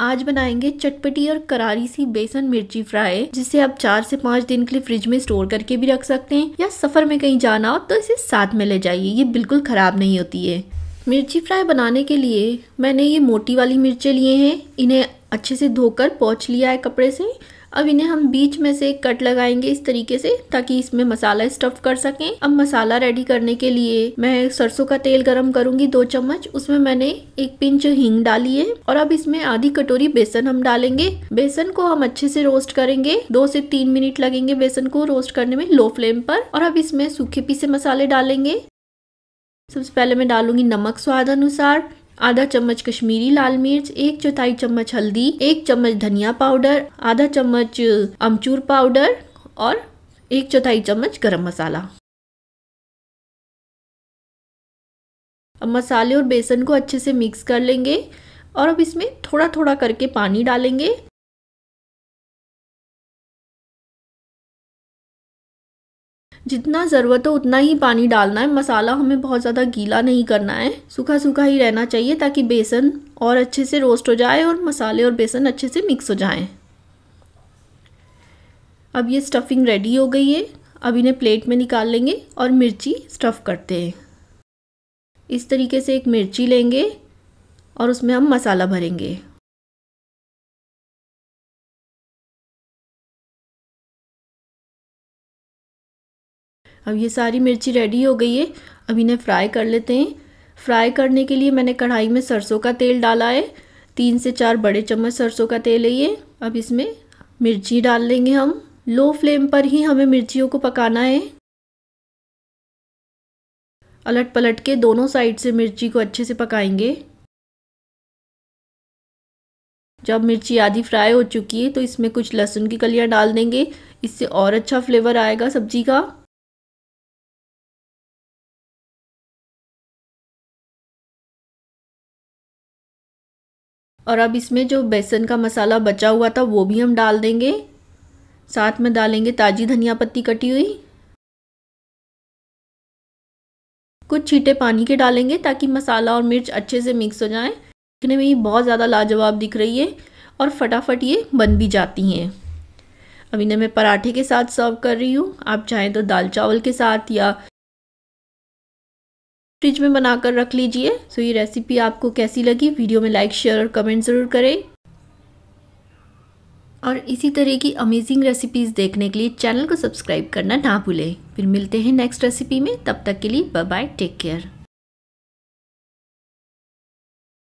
आज बनाएंगे चटपटी और करारी सी बेसन मिर्ची फ्राई जिसे आप चार से पाँच दिन के लिए फ्रिज में स्टोर करके भी रख सकते हैं या सफर में कहीं जाना हो तो इसे साथ में ले जाइए ये बिल्कुल ख़राब नहीं होती है मिर्ची फ्राई बनाने के लिए मैंने ये मोटी वाली मिर्चें लिए हैं इन्हें अच्छे से धोकर पोंछ लिया है कपड़े से अब इन्हें हम बीच में से कट लगाएंगे इस तरीके से ताकि इसमें मसाला स्टफ कर सकें अब मसाला रेडी करने के लिए मैं सरसों का तेल गरम करूंगी दो चम्मच उसमें मैंने एक पिंच हींग डाली है और अब इसमें आधी कटोरी बेसन हम डालेंगे बेसन को हम अच्छे से रोस्ट करेंगे दो से तीन मिनट लगेंगे बेसन को रोस्ट करने में लो फ्लेम पर और अब इसमें सूखे पीसे मसाले डालेंगे सबसे पहले मैं डालूंगी नमक स्वाद अनुसार आधा चम्मच कश्मीरी लाल मिर्च एक चौथाई चम्मच हल्दी एक चम्मच धनिया पाउडर आधा चम्मच अमचूर पाउडर और एक चौथाई चम्मच गरम मसाला अब मसाले और बेसन को अच्छे से मिक्स कर लेंगे और अब इसमें थोड़ा थोड़ा करके पानी डालेंगे जितना ज़रूरत हो उतना ही पानी डालना है मसाला हमें बहुत ज़्यादा गीला नहीं करना है सूखा सूखा ही रहना चाहिए ताकि बेसन और अच्छे से रोस्ट हो जाए और मसाले और बेसन अच्छे से मिक्स हो जाएं। अब ये स्टफिंग रेडी हो गई है अब इन्हें प्लेट में निकाल लेंगे और मिर्ची स्टफ़ करते हैं इस तरीके से एक मिर्ची लेंगे और उसमें हम मसाला भरेंगे अब ये सारी मिर्ची रेडी हो गई है अब इन्हें फ्राई कर लेते हैं फ्राई करने के लिए मैंने कढ़ाई में सरसों का तेल डाला है तीन से चार बड़े चम्मच सरसों का तेल है ये अब इसमें मिर्ची डाल लेंगे हम लो फ्लेम पर ही हमें मिर्चियों को पकाना है अलट पलट के दोनों साइड से मिर्ची को अच्छे से पकाएंगे जब मिर्ची आधी फ्राई हो चुकी है तो इसमें कुछ लहसुन की कलियाँ डाल देंगे इससे और अच्छा फ्लेवर आएगा सब्जी का और अब इसमें जो बेसन का मसाला बचा हुआ था वो भी हम डाल देंगे साथ में डालेंगे ताज़ी धनिया पत्ती कटी हुई कुछ छींटे पानी के डालेंगे ताकि मसाला और मिर्च अच्छे से मिक्स हो जाएं दिखने में ये बहुत ज़्यादा लाजवाब दिख रही है और फटाफट ये बन भी जाती हैं अब इन्हें मैं पराठे के साथ सर्व कर रही हूँ आप चाहें तो दाल चावल के साथ या फ्रिज में बनाकर रख लीजिए सो ये रेसिपी आपको कैसी लगी वीडियो में लाइक शेयर और कमेंट ज़रूर करें और इसी तरह की अमेजिंग रेसिपीज़ देखने के लिए चैनल को सब्सक्राइब करना ना भूलें फिर मिलते हैं नेक्स्ट रेसिपी में तब तक के लिए बाय बाय टेक केयर